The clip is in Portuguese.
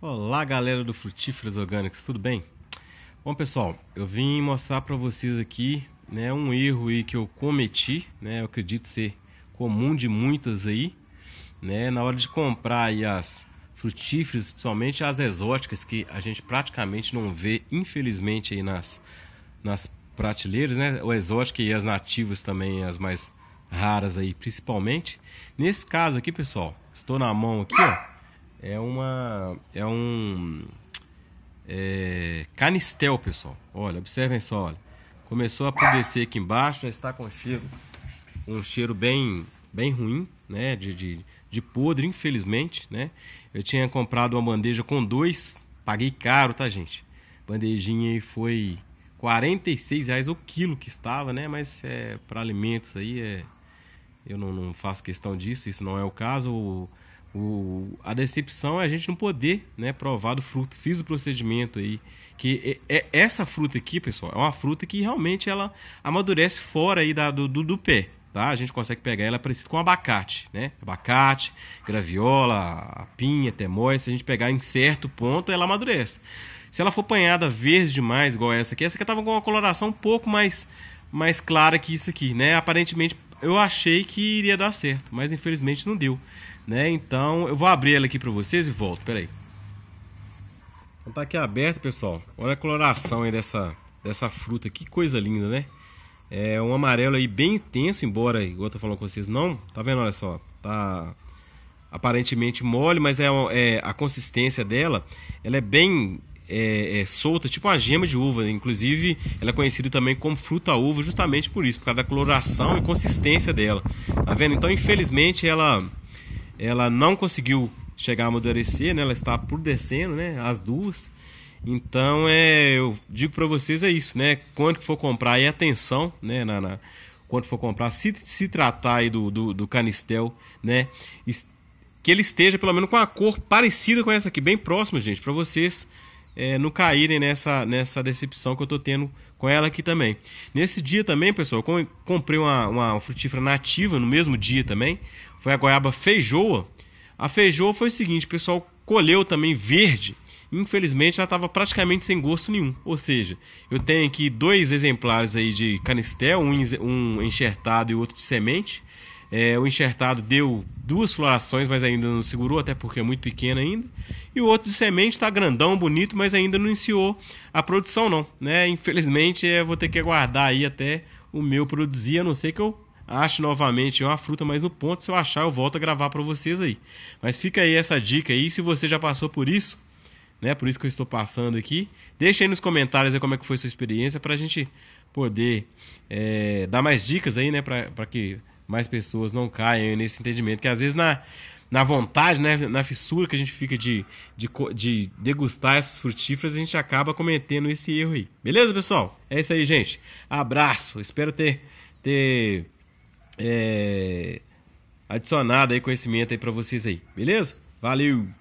Olá, galera do Frutíferos Orgânicos, tudo bem? Bom, pessoal, eu vim mostrar para vocês aqui né, um erro aí que eu cometi, né, eu acredito ser comum de muitas aí, né, na hora de comprar aí as frutíferas, principalmente as exóticas que a gente praticamente não vê, infelizmente, aí nas, nas prateleiras, né, o exótico e as nativas também, as mais raras aí, principalmente. Nesse caso aqui, pessoal, estou na mão aqui, ó é uma é um é, canistel, pessoal. Olha, observem só, olha. Começou a apodrecer aqui embaixo, já está com cheiro um cheiro bem bem ruim, né, de, de, de podre, infelizmente, né? Eu tinha comprado uma bandeja com dois, paguei caro, tá, gente? Bandejinha aí foi 46 reais o quilo que estava, né? Mas é para alimentos aí é eu não, não faço questão disso, isso não é o caso. O, o, a decepção é a gente não poder né, provar do fruto. Fiz o procedimento aí. Que é, é, essa fruta aqui, pessoal, é uma fruta que realmente ela amadurece fora aí da, do, do, do pé. Tá? A gente consegue pegar ela parecida com abacate, né? Abacate, graviola, pinha, temóis. Se a gente pegar em certo ponto, ela amadurece. Se ela for apanhada verde demais, igual essa aqui, essa aqui estava com uma coloração um pouco mais, mais clara que isso aqui, né? Aparentemente eu achei que iria dar certo, mas infelizmente não deu, né? Então eu vou abrir ela aqui para vocês e volto. Peraí. Então tá aqui aberto, pessoal. Olha a coloração aí dessa dessa fruta, que coisa linda, né? É um amarelo aí bem intenso, embora igual eu tô falando com vocês, não, tá vendo? Olha só, tá aparentemente mole, mas é, é a consistência dela, ela é bem é, é, solta, tipo uma gema de uva. Né? Inclusive, ela é conhecida também como fruta-uva, justamente por isso, por causa da coloração e consistência dela. Tá vendo? Então, infelizmente, ela, ela não conseguiu chegar a amadurecer, né? Ela está por descendo, né? As duas. Então, é, eu digo para vocês é isso, né? Quando for comprar, aí atenção, né, na, na quando for comprar, se, se tratar aí do, do, do, canistel, né? Que ele esteja pelo menos com a cor parecida com essa aqui, bem próxima, gente, para vocês é, não caírem nessa, nessa decepção que eu tô tendo com ela aqui também. Nesse dia também, pessoal, eu comprei uma, uma frutífera nativa no mesmo dia também. Foi a goiaba feijoa. A feijoa foi o seguinte, pessoal colheu também verde. Infelizmente, ela estava praticamente sem gosto nenhum. Ou seja, eu tenho aqui dois exemplares aí de canistel, um enxertado e outro de semente. É, o enxertado deu duas florações, mas ainda não segurou, até porque é muito pequeno ainda. E o outro de semente está grandão, bonito, mas ainda não iniciou a produção, não. Né? Infelizmente, é, vou ter que aguardar aí até o meu produzir, a não ser que eu ache novamente uma fruta mais no ponto. Se eu achar, eu volto a gravar para vocês aí. Mas fica aí essa dica aí, se você já passou por isso, né? Por isso que eu estou passando aqui. Deixa aí nos comentários aí como é que foi sua experiência para a gente poder é, dar mais dicas aí, né? Para que mais pessoas não caiam nesse entendimento. Que às vezes na, na vontade, né, na fissura que a gente fica de, de, de degustar essas frutíferas, a gente acaba cometendo esse erro aí. Beleza, pessoal? É isso aí, gente. Abraço. Espero ter, ter é, adicionado aí conhecimento aí para vocês aí. Beleza? Valeu!